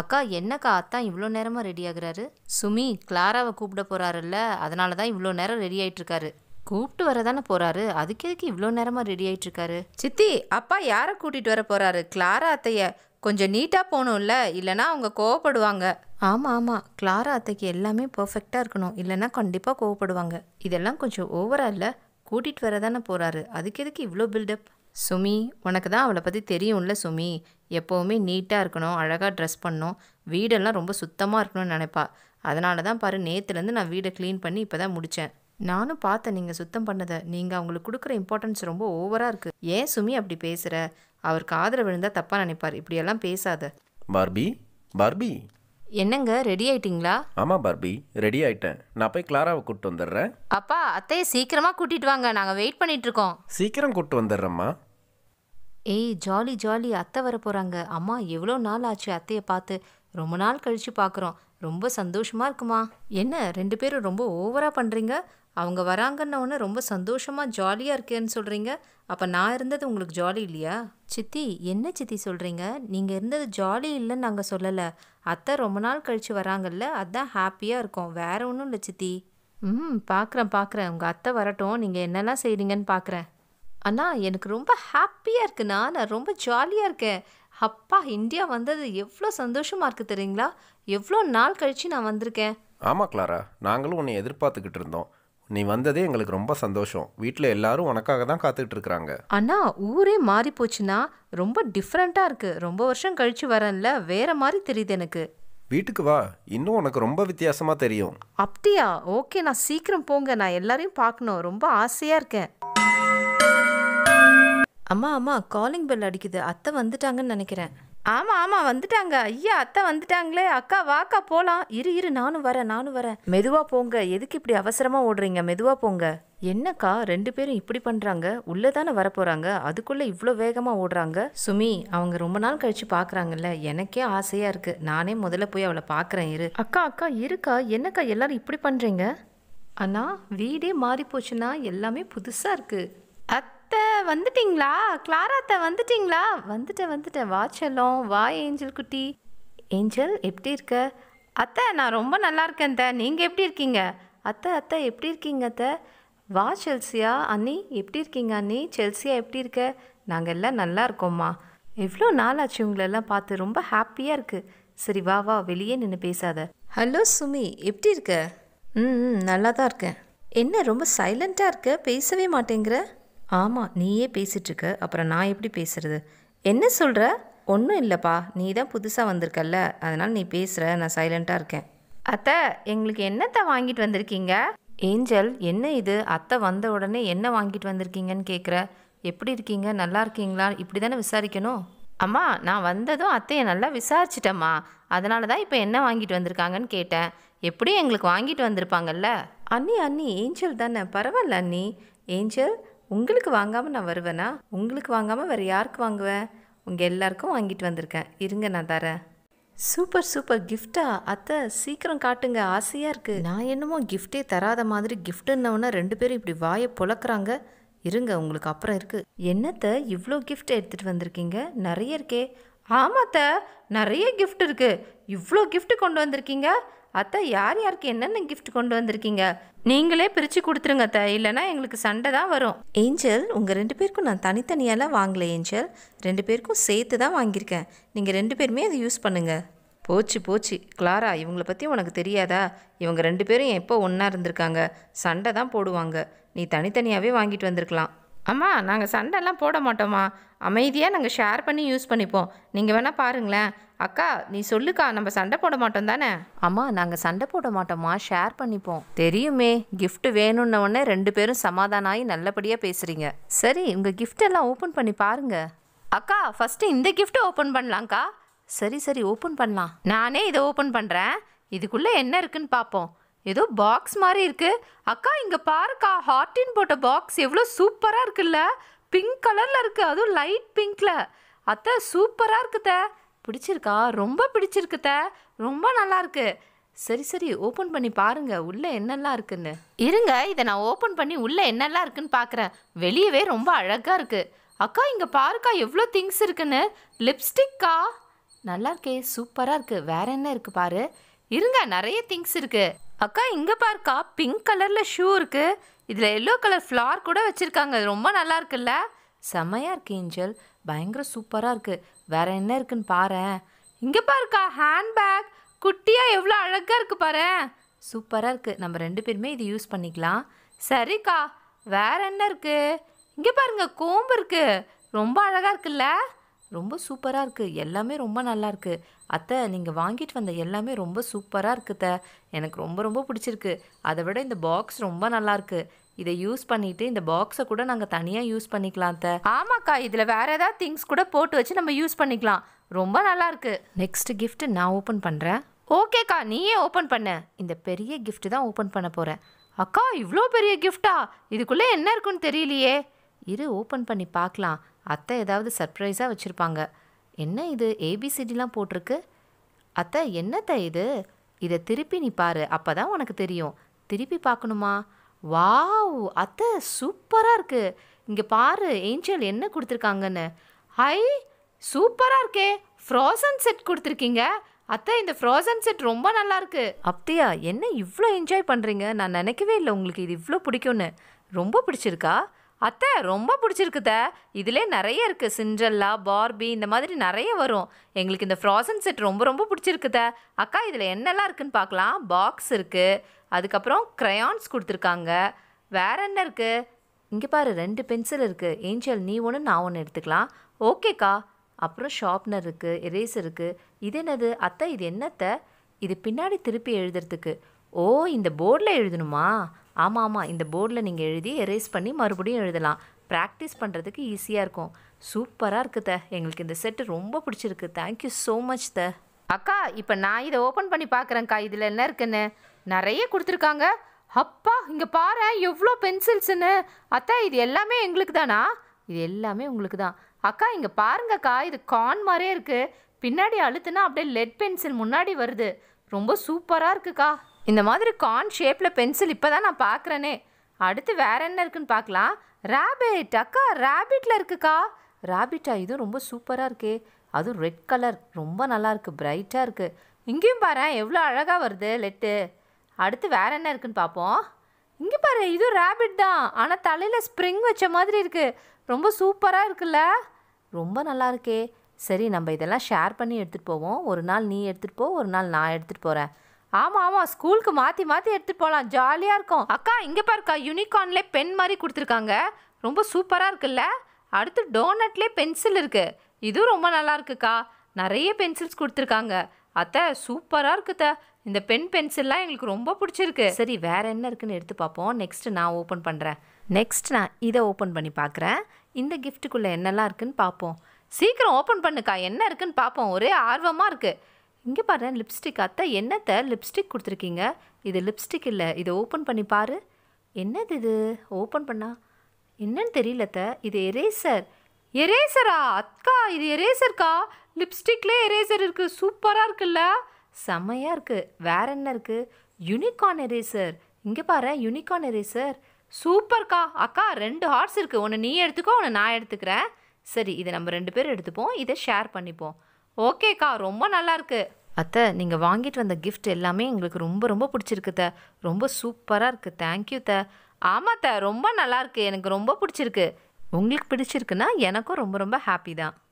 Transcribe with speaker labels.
Speaker 1: அக்கா என்னக்கா அத்தான் இவ்வளோ நேரமாக ரெடி ஆகுறாரு சுமி கிளாராவை கூப்பிட போகிறாருல்ல அதனால தான் இவ்வளோ நேரம் ரெடி ஆகிட்டுருக்காரு கூப்பிட்டு வரதானே போகிறாரு அதுக்கு எதுக்கு இவ்வளோ நேரமாக ரெடி ஆகிட்டுருக்காரு சித்தி அப்பா யாரை கூட்டிகிட்டு வர போகிறாரு கிளாரா அத்தைய கொஞ்சம் நீட்டாக போகணும்ல இல்லைனா அவங்க கோவப்படுவாங்க ஆமாம் ஆமாம் கிளாரா அத்தைக்கு எல்லாமே பர்ஃபெக்டாக இருக்கணும் இல்லைனா கண்டிப்பாக கோவப்படுவாங்க இதெல்லாம் கொஞ்சம் ஓவராக இல்லை கூட்டிகிட்டு வரதானே போகிறாரு அதுக்கு எதுக்கு இவ்வளோ பில்டப் சுமி உனக்கு தான் அவளை பற்றி தெரியும்ல சுமி எப்போவுமே நீட்டாக இருக்கணும் அழகாக ட்ரெஸ் பண்ணணும் வீடெல்லாம் ரொம்ப சுத்தமாக இருக்கணும்னு நினைப்பா அதனால தான் பாரு நேற்றுலேருந்து நான் வீடை க்ளீன் பண்ணி இப்போ தான் முடித்தேன் நானும் பார்த்தேன் நீங்கள் சுத்தம் பண்ணதை நீங்கள் அவங்களுக்கு கொடுக்குற இம்பார்ட்டன்ஸ் ரொம்ப ஓவராக இருக்குது ஏன் சுமி அப்படி பேசுகிற அவருக்கு ஆதரவு விழுந்தால் தப்பாக நினைப்பார் இப்படியெல்லாம் பேசாத பார்பி பார்பி என்னங்க ரெடி ஆயிட்டீங்களா ஆமாம் பார்பி ரெடி ஆயிட்டேன் நான் போய் கிளாராவை கூப்பிட்டு வந்துடுறேன் அப்பா அத்தையை சீக்கிரமாக கூட்டிட்டு வாங்க நாங்கள் வெயிட் பண்ணிட்டு இருக்கோம் சீக்கிரம் கூப்பிட்டு வந்துடுறேம்மா ஏய் ஜாலி ஜாலி அத்தை வர போகிறாங்க அம்மா எவ்வளோ நாள் ஆச்சு அத்தையை பார்த்து ரொம்ப நாள் கழித்து பார்க்குறோம் ரொம்ப சந்தோஷமாக இருக்குமா என்ன ரெண்டு பேரும் ரொம்ப ஓவராக பண்ணுறீங்க அவங்க வராங்கன்னொன்னு ரொம்ப சந்தோஷமாக ஜாலியாக இருக்கேன்னு சொல்கிறீங்க அப்போ நான் இருந்தது உங்களுக்கு ஜாலி இல்லையா சித்தி என்ன சித்தி சொல்கிறீங்க நீங்கள் இருந்தது ஜாலி இல்லைன்னு நாங்கள் சொல்லலை அத்தை ரொம்ப நாள் கழித்து வராங்கல்ல அதுதான் ஹாப்பியாக இருக்கும் வேறு ஒன்றும் இல்லை சித்தி ம் பார்க்குறேன் பார்க்குறேன் உங்கள் அத்தை வரட்டும் நீங்கள் என்னெல்லாம் செய்கிறீங்கன்னு பார்க்குறேன் அண்ணா எனக்கு ரொம்ப ஹாப்பியாக இருக்குண்ணா நான் ரொம்ப ஜாலியாக இருக்கேன் அப்பா இந்தியா வந்தது எவ்வளோ சந்தோஷமாக இருக்குது தெரியுங்களா எவ்வளோ நாள் கழித்து நான் வந்திருக்கேன் ஆமாம் கிளாரா நாங்களும் உன்னை எதிர்பார்த்துக்கிட்டு இருந்தோம் நீ வந்ததே எங்களுக்கு ரொம்ப சந்தோஷம் வீட்டில் எல்லாரும் உனக்காக தான் காத்துக்கிட்டு இருக்கிறாங்க அண்ணா ஊரே மாறி போச்சுன்னா ரொம்ப டிஃப்ரெண்ட்டாக இருக்குது ரொம்ப வருஷம் கழித்து வரேன்ல வேற மாதிரி தெரியுது எனக்கு வீட்டுக்கு வா இன்னும் உனக்கு ரொம்ப வித்தியாசமாக தெரியும் அப்படியா ஓகே நான் சீக்கிரம் போங்க நான் எல்லாரையும் பார்க்கணும் ரொம்ப ஆசையாக இருக்கேன் அம்மா அம்மா காலிங் பெல் அடிக்குது அத்தை வந்துட்டாங்கன்னு நினைக்கிறேன் ஆமாம் ஆமாம் வந்துட்டாங்க ஐயா அத்தை வந்துட்டாங்களே அக்கா வாக்கா போகலாம் இரு இரு நானும் வரேன் நானும் வரேன் மெதுவாக போங்க எதுக்கு இப்படி அவசரமாக ஓடுறீங்க மெதுவாக போங்க என்னக்கா ரெண்டு பேரும் இப்படி பண்ணுறாங்க உள்ளே தானே வரப்போகிறாங்க அதுக்குள்ளே இவ்வளோ வேகமாக ஓடுறாங்க சுமி அவங்க ரொம்ப நாள் கழித்து பார்க்குறாங்கல்ல எனக்கே ஆசையாக இருக்குது நானே முதல்ல போய் அவளை பார்க்குறேன் இரு அக்கா அக்கா இருக்கா என்னக்கா எல்லாரும் இப்படி பண்ணுறீங்க அண்ணா வீடே மாறி போச்சுன்னா எல்லாமே புதுசாக இருக்குது அத் அத்தை வந்துட்டிங்களா கிளாரா அத்தை வந்துட்டிங்களா வந்துட்டேன் வந்துட்டேன் வா செல்லம் வா ஏஞ்சல் குட்டி ஏஞ்சல் எப்படி இருக்க அத்தை நான் ரொம்ப நல்லா இருக்கேன் அத்தை நீங்கள் எப்படி இருக்கீங்க அத்தை அத்தை எப்படி இருக்கீங்க அத்தை வா செல்சியா அண்ணி எப்படி இருக்கீங்க அண்ணி செல்சியா எப்படி இருக்க நாங்கள் எல்லாம் நல்லா இருக்கோம்மா எவ்வளோ நாளாச்சு உங்களெல்லாம் பார்த்து ரொம்ப ஹாப்பியாக இருக்குது சரி வா வா வெளியே நின்று பேசாத ஹலோ சுமி எப்படி இருக்க ம் நல்லா தான் இருக்கேன் என்ன ரொம்ப சைலண்ட்டாக இருக்க பேசவே மாட்டேங்கிற ஆமாம் நீயே பேசிகிட்ருக்க அப்புறம் நான் எப்படி பேசுகிறது என்ன சொல்கிற ஒன்றும் இல்லைப்பா நீ தான் புதுசாக வந்திருக்கல்ல அதனால் நீ பேசுகிற நான் சைலண்ட்டாக இருக்கேன் அத்தை எங்களுக்கு என்னத்தை வாங்கிட்டு வந்திருக்கீங்க ஏஞ்சல் என்ன இது அத்தை வந்த உடனே என்ன வாங்கிட்டு வந்திருக்கீங்கன்னு கேட்குற எப்படி இருக்கீங்க நல்லா இருக்கீங்களா இப்படி தானே விசாரிக்கணும் அம்மா நான் வந்ததும் அத்தையை நல்லா விசாரிச்சிட்டம்மா அதனால தான் இப்போ என்ன வாங்கிட்டு வந்திருக்காங்கன்னு கேட்டேன் எப்படியும் எங்களுக்கு வாங்கிட்டு வந்திருப்பாங்கல்ல அண்ணி அண்ணி ஏஞ்சல் தானே பரவாயில்ல அண்ணி ஏஞ்சல் உங்களுக்கு வாங்காமல் நான் வருவேனா உங்களுக்கு வாங்காமல் வேறு யாருக்கு வாங்குவேன் உங்கள் எல்லாருக்கும் வாங்கிட்டு வந்திருக்கேன் இருங்க நான் தரேன் சூப்பர் சூப்பர் கிஃப்டா அத்தை சீக்கிரம் காட்டுங்க ஆசையாக இருக்குது நான் என்னமோ கிஃப்டே தராத மாதிரி கிஃப்ட்டுன்னொன்னே ரெண்டு பேரும் இப்படி வாயை புலக்கிறாங்க இருங்க உங்களுக்கு அப்புறம் இருக்குது என்னத்தை இவ்வளோ கிஃப்ட் எடுத்துகிட்டு வந்திருக்கீங்க நிறைய இருக்கே ஆமாத்த நிறைய கிஃப்ட் இருக்குது இவ்வளோ கிஃப்ட் கொண்டு வந்திருக்கீங்க அத்தை யார் யாருக்கு என்னென்ன கிஃப்ட் கொண்டு வந்திருக்கீங்க நீங்களே பிரித்து கொடுத்துருங்க அத்தை இல்லைன்னா எங்களுக்கு சண்டை தான் வரும் ஏஞ்சல் உங்கள் ரெண்டு பேருக்கும் நான் தனித்தனியாலாம் வாங்கலை ஏஞ்சல் ரெண்டு பேருக்கும் சேர்த்து தான் வாங்கியிருக்கேன் நீங்கள் ரெண்டு பேருமே அதை யூஸ் பண்ணுங்கள் போச்சு போச்சு கிளாரா இவங்கள பற்றி உனக்கு தெரியாதா இவங்க ரெண்டு பேரும் எப்போ ஒன்றா இருந்திருக்காங்க சண்டை தான் போடுவாங்க நீ தனித்தனியாகவே வாங்கிட்டு வந்திருக்கலாம் அம்மா நாங்கள் சண்டைலாம் போட மாட்டோம்மா அமைதியாக நாங்கள் ஷேர் பண்ணி யூஸ் பண்ணிப்போம் நீங்கள் வேணால் பாருங்களேன் அக்கா நீ சொல்லுக்கா நம்ம சண்டை போட மாட்டோம் தானே அம்மா நாங்கள் சண்டை போட மாட்டோம்மா ஷேர் பண்ணிப்போம் தெரியுமே கிஃப்ட் வேணும்ன உடனே ரெண்டு பேரும் சமாதானம் ஆகி நல்லபடியாக பேசுகிறீங்க சரி உங்கள் கிஃப்ட் எல்லாம் ஓப்பன் பண்ணி பாருங்க அக்கா ஃபஸ்ட்டு இந்த கிஃப்ட்டை ஓப்பன் பண்ணலாம்க்கா சரி சரி ஓப்பன் பண்ணலாம் நானே இதை ஓப்பன் பண்ணுறேன் இதுக்குள்ளே என்ன இருக்குன்னு பார்ப்போம் ஏதோ பாக்ஸ் மாதிரி இருக்கு அக்கா இங்க பாருக்கா ஹார்டின் போட்ட பாக்ஸ் எவ்வளோ சூப்பராக இருக்குல்ல பிங்க் கலரில் இருக்கு அதுவும் லைட் பிங்க்ல அத்தை சூப்பராக இருக்குத பிடிச்சிருக்கா ரொம்ப பிடிச்சிருக்குத ரொம்ப நல்லா இருக்கு சரி சரி ஓப்பன் பண்ணி பாருங்க உள்ள என்னெல்லாம் இருக்குன்னு இருங்க இதை நான் ஓப்பன் பண்ணி உள்ள என்னெல்லாம் இருக்குன்னு பார்க்குறேன் வெளியவே ரொம்ப அழகாக இருக்கு அக்கா இங்கே பாருக்கா எவ்வளோ திங்ஸ் இருக்குன்னு லிப்ஸ்டிக்கா நல்லா இருக்கே சூப்பராக இருக்குது வேற என்ன இருக்குது பாரு இருங்க நிறைய திங்ஸ் இருக்குது அக்கா இங்கே பாருக்கா பிங்க் கலரில் ஷூ இருக்குது இதில் எல்லோ கலர் ஃப்ளார் கூட வச்சுருக்காங்க ரொம்ப நல்லா இருக்குல்ல செம்மையாக இருக்கு ஏஞ்சல் பயங்கர சூப்பராக இருக்குது வேறு என்ன இருக்குன்னு பாரு இங்கே பாருக்கா ஹேண்ட்பேக் குட்டியாக எவ்வளோ அழகாக இருக்குது பாரு சூப்பராக இருக்குது நம்ம ரெண்டு பேருமே இது யூஸ் பண்ணிக்கலாம் சரிக்கா வேறு என்ன இருக்குது இங்கே பாருங்க கோம்பு இருக்குது ரொம்ப அழகாக இருக்குல்ல ரொம்ப சூப்பராக இருக்குது எல்லாமே ரொம்ப நல்லா இருக்குது அத்தை நீங்கள் வாங்கிட்டு வந்த எல்லாமே ரொம்ப சூப்பராக இருக்குத்த எனக்கு ரொம்ப ரொம்ப பிடிச்சிருக்கு அதை விட இந்த பாக்ஸ் ரொம்ப நல்லாயிருக்கு இதை யூஸ் பண்ணிட்டு இந்த பாக்ஸை கூட நாங்கள் தனியாக யூஸ் பண்ணிக்கலாம் த ஆமாக்கா இதில் வேறு ஏதாவது திங்ஸ் கூட போட்டு வச்சு நம்ம யூஸ் பண்ணிக்கலாம் ரொம்ப நல்லாயிருக்கு நெக்ஸ்ட் கிஃப்ட் நான் ஓப்பன் பண்ணுறேன் ஓகேக்கா நீயே ஓப்பன் பண்ண இந்த பெரிய கிஃப்ட் தான் ஓப்பன் பண்ண போகிறேன் அக்கா இவ்வளோ பெரிய கிஃப்டா இதுக்குள்ளே என்ன இருக்குன்னு தெரியலையே இரு ஓப்பன் பண்ணி பார்க்கலாம் அத்தை ஏதாவது சர்ப்ரைஸாக வச்சுருப்பாங்க என்ன இது ஏபிசிடிலாம் போட்டிருக்கு அத்தை என்னத்தை இது இதை திருப்பி நீ பாரு அப்போ தான் உனக்கு தெரியும் திருப்பி பார்க்கணுமா வாவ் அத்தை சூப்பராக இருக்குது இங்கே பாரு ஏஞ்சல் என்ன கொடுத்துருக்காங்கன்னு ஹை சூப்பராக இருக்கே ஃப்ரோசன் செட் கொடுத்துருக்கீங்க அத்தை இந்த ஃப்ரோசன் செட் ரொம்ப நல்லா இருக்கு அப்படியா என்ன இவ்வளோ என்ஜாய் பண்ணுறீங்க நான் நினைக்கவே இல்லை உங்களுக்கு இது இவ்வளோ பிடிக்கும்னு ரொம்ப பிடிச்சிருக்கா அத்தை ரொம்ப பிடிச்சிருக்குத இதிலே நிறைய இருக்குது சிண்ட்ரல்லா பார்பி இந்த மாதிரி நிறைய வரும் எங்களுக்கு இந்த ஃப்ராசன் செட் ரொம்ப ரொம்ப பிடிச்சிருக்குத அக்கா இதில் என்னெல்லாம் இருக்குன்னு பார்க்கலாம் பாக்ஸ் இருக்குது அதுக்கப்புறம் க்ரையான்ஸ் கொடுத்துருக்காங்க வேற என்ன இருக்குது இங்கே பாரு ரெண்டு பென்சில் இருக்குது ஏஞ்சல் நீ ஒன்று நான் ஒன்று எடுத்துக்கலாம் ஓகேக்கா அப்புறம் ஷார்ப்னர் இருக்குது எரேஸ் இருக்குது இது என்னது அத்தை இது என்னத்தை இது பின்னாடி திருப்பி எழுதுறதுக்கு ஓ இந்த போர்டில் எழுதணுமா ஆமாம் ஆமாம் இந்த போர்டில் நீங்கள் எழுதி எரேஸ் பண்ணி மறுபடியும் எழுதலாம் ப்ராக்டிஸ் பண்ணுறதுக்கு ஈஸியாக இருக்கும் சூப்பராக இருக்குது த எங்களுக்கு இந்த செட்டு ரொம்ப பிடிச்சிருக்கு தேங்க்யூ ஸோ மச் த அக்கா இப்போ நான் இதை ஓப்பன் பண்ணி பார்க்குறேங்க்கா இதில் என்ன இருக்குன்னு நிறைய கொடுத்துருக்காங்க அப்பா இங்கே பாரு எவ்வளோ பென்சில்ஸ்ன்னு அத்தா இது எல்லாமே எங்களுக்கு தானா இது எல்லாமே உங்களுக்கு தான் அக்கா இங்கே பாருங்கக்கா இது கான் மாதிரியே இருக்குது பின்னாடி அழுத்துனா அப்படியே லெட் பென்சில் முன்னாடி வருது ரொம்ப சூப்பராக இருக்குக்கா இந்த மாதிரி கார்ன் ஷேப்பில் பென்சில் இப்போ தான் நான் பார்க்குறேனே அடுத்து வேற என்ன இருக்குன்னு பார்க்கலாம் ரேபிட் அக்கா ரேபிட்டில் இருக்குக்கா ரேபிட்டா இது ரொம்ப சூப்பராக இருக்கே அதுவும் ரெட் கலர் ரொம்ப நல்லா இருக்குது பிரைட்டாக இருக்குது இங்கேயும் பாரு எவ்வளோ அழகாக வருது லெட்டு அடுத்து வேற என்ன இருக்குன்னு பார்ப்போம் இங்கே பாரு இது ரேபிட் தான் ஆனால் தலையில் ஸ்ப்ரிங் வச்ச மாதிரி இருக்குது ரொம்ப சூப்பராக இருக்குல்ல ரொம்ப நல்லா இருக்கே சரி நம்ம இதெல்லாம் ஷேர் பண்ணி எடுத்துகிட்டு போவோம் ஒரு நாள் நீ எடுத்துகிட்டு போ ஒரு நாள் நான் எடுத்துகிட்டு போகிறேன் ஆமாம் ஆமாம் ஸ்கூலுக்கு மாற்றி மாற்றி எடுத்துகிட்டு போகலாம் ஜாலியாக இருக்கும் அக்கா இங்கே பாருக்கா யூனிகார்ன்லே பென் மாதிரி கொடுத்துருக்காங்க ரொம்ப சூப்பராக இருக்குல்ல அடுத்து டோனட்லேயே பென்சில் இருக்குது இதுவும் ரொம்ப நல்லா இருக்குக்கா நிறைய பென்சில்ஸ் கொடுத்துருக்காங்க அத்தை சூப்பராக இருக்குத்த இந்த பென் பென்சில்லாம் எங்களுக்கு ரொம்ப பிடிச்சிருக்கு சரி வேறு என்ன இருக்குன்னு எடுத்து பார்ப்போம் நெக்ஸ்ட் நான் ஓப்பன் பண்ணுறேன் நெக்ஸ்ட் நான் இதை ஓப்பன் பண்ணி பார்க்குறேன் இந்த கிஃப்ட்டுக்குள்ளே என்னெல்லாம் இருக்குன்னு பார்ப்போம் சீக்கிரம் ஓப்பன் பண்ணுக்கா என்ன இருக்குன்னு பார்ப்போம் ஒரே ஆர்வமாக இருக்குது இங்கே பாரு லிப்ஸ்டிக் அத்தை என்னத்தை லிப்ஸ்டிக் கொடுத்துருக்கீங்க இது லிப்ஸ்டிக் இல்லை இதை ஓப்பன் பண்ணி பாரு என்னது இது ஓப்பன் பண்ணா என்னன்னு தெரியல அத்தை இது எரேசர் எரேசரா அக்கா இது எரேசர்க்கா லிப்ஸ்டிக்லேயே எரேசர் இருக்குது சூப்பராக இருக்குல்ல செம்மையாக இருக்குது வேற என்ன இருக்குது யூனிகார்ன் எரேசர் இங்கே பாரு யூனிகார்ன் எரேசர் சூப்பர்க்கா அக்கா ரெண்டு ஹார்ட்ஸ் இருக்குது ஒன்று நீ எடுத்துக்கோ ஒன்று நான் எடுத்துக்கிறேன் சரி இதை நம்ம ரெண்டு பேரும் எடுத்துப்போம் இதை ஷேர் பண்ணிப்போம் ஓகேக்கா ரொம்ப நல்லா அத்தை நீங்கள் வாங்கிட்டு வந்த கிஃப்ட் எல்லாமே எங்களுக்கு ரொம்ப ரொம்ப பிடிச்சிருக்கு த ரொம்ப சூப்பராக இருக்குது தேங்க்யூ த ஆமாம் த ரொம்ப நல்லாயிருக்கு எனக்கு ரொம்ப பிடிச்சிருக்கு உங்களுக்கு பிடிச்சிருக்குன்னா எனக்கும் ரொம்ப ரொம்ப ஹாப்பி தான்